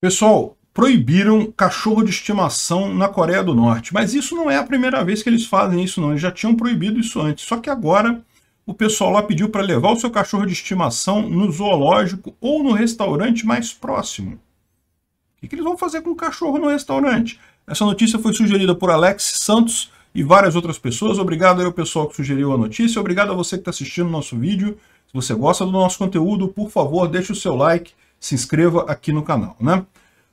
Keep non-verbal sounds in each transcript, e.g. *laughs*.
Pessoal, proibiram cachorro de estimação na Coreia do Norte. Mas isso não é a primeira vez que eles fazem isso, não. Eles já tinham proibido isso antes. Só que agora o pessoal lá pediu para levar o seu cachorro de estimação no zoológico ou no restaurante mais próximo. O que, eles vão fazer com o cachorro no restaurante? Essa notícia foi sugerida por Alex Santos e várias outras pessoas. Obrigado ao pessoal que sugeriu a notícia. Obrigado a você que está assistindo o nosso vídeo. Se você gosta do nosso conteúdo, por favor, deixe o seu like, se inscreva aqui no canal, né?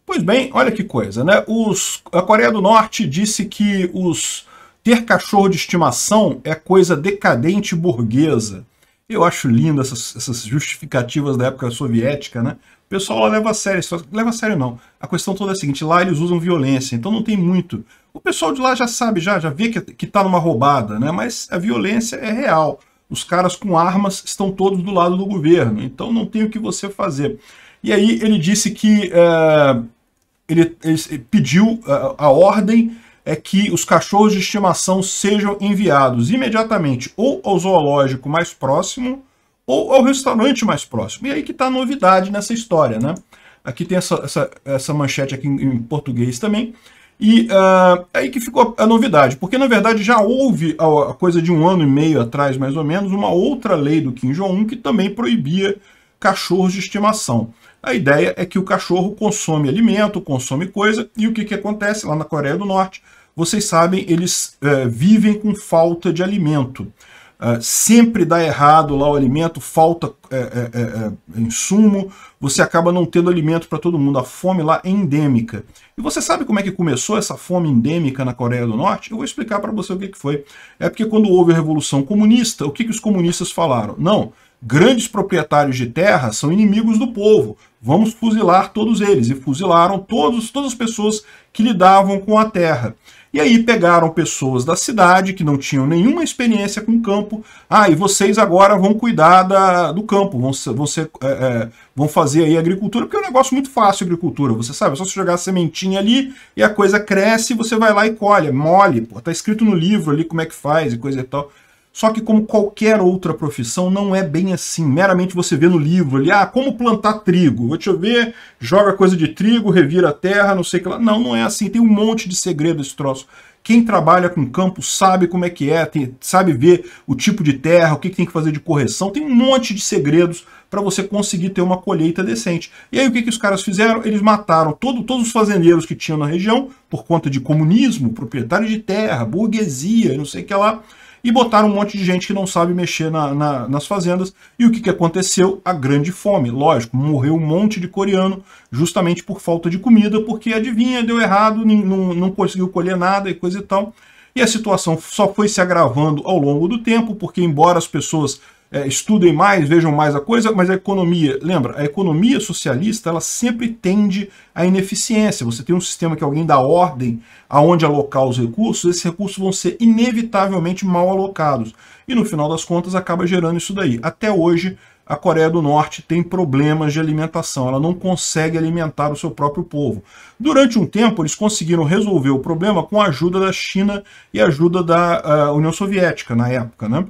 Pois bem, olha que coisa, né? Os, a Coreia do Norte disse que os ter cachorro de estimação é coisa decadente burguesa. Eu acho lindo essas, essas justificativas da época soviética, né? O pessoal lá leva a sério, só, leva a sério não. A questão toda é a seguinte, lá eles usam violência, então não tem muito. O pessoal de lá já sabe, já, já vê que, que tá numa roubada, né? Mas a violência é real. Os caras com armas estão todos do lado do governo, então não tem o que você fazer. E aí ele disse que... É ele, ele pediu a, a ordem é que os cachorros de estimação sejam enviados imediatamente ou ao zoológico mais próximo ou ao restaurante mais próximo. E aí que está a novidade nessa história, né? Aqui tem essa, essa, essa manchete aqui em, em, português também. E uh, aí que ficou a, novidade, porque na verdade já houve, a, coisa de um ano e meio atrás, mais ou menos, uma outra lei do Kim Jong-un que também proibia cachorros de estimação. A ideia é que o cachorro consome alimento, consome coisa, e o que, que acontece lá na Coreia do Norte? Vocês sabem, eles é, vivem com falta de alimento. Eh, sempre dá errado lá o alimento, falta é, insumo, você acaba não tendo alimento para todo mundo. A fome lá é endêmica. E você sabe como é que começou essa fome endêmica na Coreia do Norte? Eu vou explicar para você o que, que foi. É porque quando houve a Revolução Comunista, o que, que os comunistas falaram? Não, Grandes proprietários de terra são inimigos do povo. Vamos fuzilar todos eles. E fuzilaram todos, todas as pessoas que lidavam com a terra. E aí pegaram pessoas da cidade que não tinham nenhuma experiência com o campo. Ah, e vocês agora vão cuidar da, do campo, vão, ser, vão, ser, é, é, vão fazer aí agricultura, porque é um negócio muito fácil agricultura, você sabe, é só se jogar a sementinha ali e a coisa cresce, você vai lá e colhe, mole, pô, tá escrito no livro ali como é que faz e coisa e tal. Só que como qualquer outra profissão, não é bem assim. Meramente você vê no livro ali, ah, como plantar trigo. Vou te ver, joga coisa de trigo, revira a terra, não sei o que lá. Não, não é assim. Tem um monte de segredo esse troço. Quem trabalha com campo sabe como é que é, tem, sabe ver o tipo de terra, o que, que, tem que fazer de correção. Tem um monte de segredos para você conseguir ter uma colheita decente. E aí o que, que os caras fizeram? Eles mataram todo, todos os fazendeiros que tinham na região por conta de comunismo, proprietário de terra, burguesia, não sei o que lá e botaram um monte de gente que não sabe mexer na, na, nas fazendas. E o que, que aconteceu? A grande fome. Lógico, morreu um monte de coreano justamente por falta de comida, porque adivinha, deu errado, não, não conseguiu colher nada e coisa e tal. E a situação só foi se agravando ao longo do tempo, porque embora as pessoas é, estudem mais, vejam mais a coisa, mas a economia, lembra, a economia socialista ela sempre tende à ineficiência. Você tem um sistema que alguém dá ordem aonde alocar os recursos, esses recursos vão ser inevitavelmente mal alocados. E no final das contas acaba gerando isso daí. Até hoje, a Coreia do Norte tem problemas de alimentação, ela não consegue alimentar o seu próprio povo. Durante um tempo, eles conseguiram resolver o problema com a ajuda da China e a ajuda da ah, União Soviética na época, né?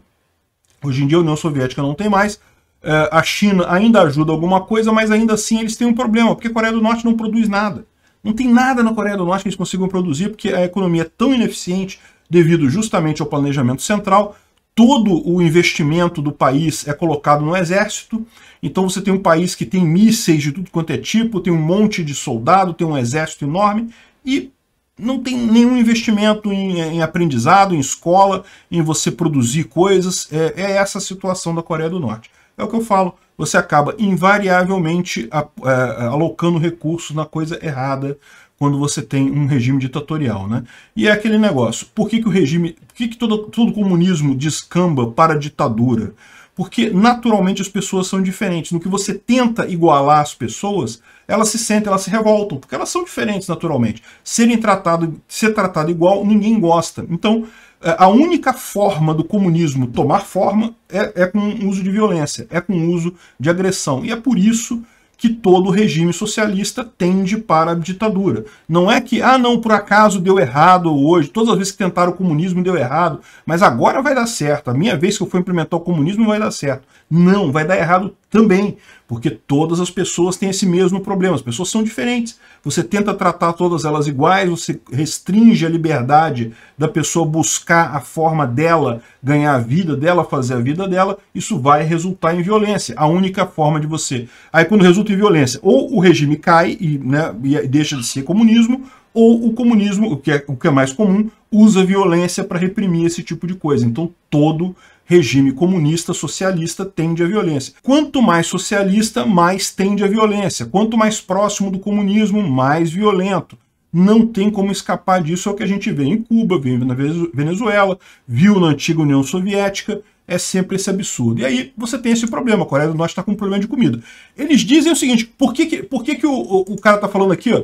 Hoje em dia a União Soviética não tem mais. É, a China ainda ajuda alguma coisa, mas ainda assim eles têm um problema, porque a Coreia do Norte não produz nada. Não tem nada na Coreia do Norte que eles consigam produzir, porque a economia é tão ineficiente devido justamente ao planejamento central. Todo o investimento do país é colocado no exército. Então você tem um país que tem mísseis de tudo quanto é tipo, tem um monte de soldado, tem um exército enorme e não tem nenhum investimento em, em, aprendizado, em escola, em você produzir coisas. É, é, essa a situação da Coreia do Norte. É o que eu falo. Você acaba invariavelmente a, a, é, alocando recursos na coisa errada quando você tem um regime ditatorial. Né? E é aquele negócio. Por que, que o regime. Por que, que todo, todo comunismo descamba para a ditadura? Porque naturalmente as pessoas são diferentes. No que você tenta igualar as pessoas, elas se sentem, elas se revoltam, porque elas são diferentes naturalmente. Serem tratado, ser tratado igual, ninguém gosta. Então, é, a única forma do comunismo tomar forma é, é com o uso de violência, é com o uso de agressão. E é por isso que todo regime socialista tende para a ditadura. Não é que, ah, não, por acaso deu errado hoje, todas as vezes que tentaram o comunismo deu errado, mas agora vai dar certo, a minha vez que eu for implementar o comunismo vai dar certo. Não, vai dar errado também, porque todas as pessoas têm esse mesmo problema, as pessoas são diferentes. Você tenta tratar todas elas iguais, você restringe a liberdade da pessoa buscar a forma dela ganhar a vida dela, fazer a vida dela, isso vai resultar em violência, a única forma de você. Aí quando resulta em violência, ou o regime cai e, né, e deixa de ser comunismo, ou o comunismo, o que é, o que é mais comum, usa violência para reprimir esse tipo de coisa. Então todo regime comunista socialista tende à violência. Quanto mais socialista, mais tende à violência. Quanto mais próximo do comunismo, mais violento. Não tem como escapar disso, é o que a gente vê em Cuba, vê na Venezuela, viu na antiga União Soviética, é sempre esse absurdo. E aí você tem esse problema, a Coreia do Norte está com um problema de comida. Eles dizem o seguinte, por que, que, por que, que o, o, o cara está falando aqui, ó,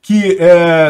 que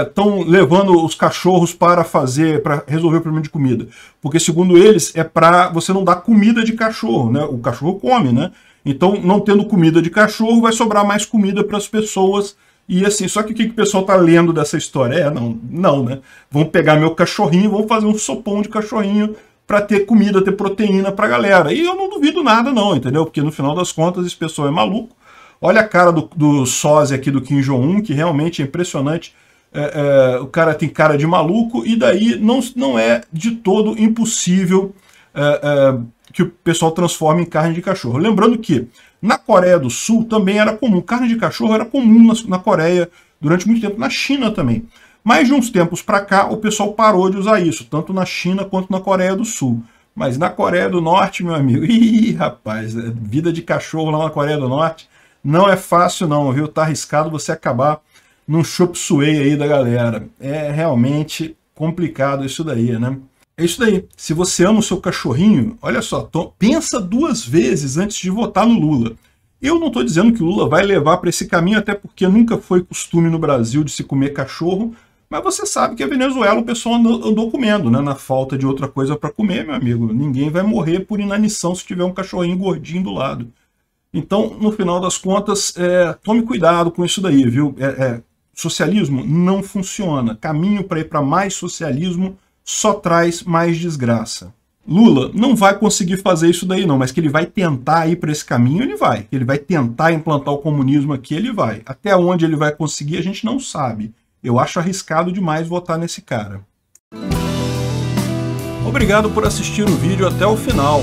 estão é, levando os cachorros para fazer, para resolver o problema de comida. Porque, segundo eles, é para você não dar comida de cachorro, né? O cachorro come, né? Então, não tendo comida de cachorro, vai sobrar mais comida para as pessoas. E assim, só que o que, que o pessoal está lendo dessa história? É, não, não, né? Vamos pegar meu cachorrinho, vamos fazer um sopão de cachorrinho para ter comida, ter proteína para a galera. E eu não duvido nada não, entendeu? Porque no final das contas esse pessoal é maluco, Olha a cara do, do sósia aqui do Kim Jong-un, que realmente é impressionante. É, é, o cara tem cara de maluco, e daí não, não é de todo impossível é, é, que o pessoal transforme em carne de cachorro. Lembrando que na Coreia do Sul também era comum, carne de cachorro era comum na, na Coreia durante muito tempo, na China também. Mas de uns tempos para cá o pessoal parou de usar isso, tanto na China quanto na Coreia do Sul. Mas na Coreia do Norte, meu amigo, *laughs* ih, rapaz, é vida de cachorro lá na Coreia do Norte não é fácil não, viu? Tá arriscado você acabar num chop suey aí da galera. É realmente complicado isso daí, né? É isso daí. Se você ama o seu cachorrinho, olha só, to... pensa duas vezes antes de votar no Lula. Eu não estou dizendo que o Lula vai levar para esse caminho, até porque nunca foi costume no Brasil de se comer cachorro, mas você sabe que a Venezuela o pessoal andou, andou comendo, né? Na falta de outra coisa para comer, meu amigo. Ninguém vai morrer por inanição se tiver um cachorrinho gordinho do lado. Então, no final das contas, é, tome cuidado com isso daí, viu? É, é, socialismo não funciona. Caminho para ir para mais socialismo só traz mais desgraça. Lula não vai conseguir fazer isso daí não, mas que ele vai tentar ir para esse caminho, ele vai. Que ele vai tentar implantar o comunismo aqui, ele vai. Até onde ele vai conseguir, a gente não sabe. Eu acho arriscado demais votar nesse cara. Obrigado por assistir o vídeo até o final.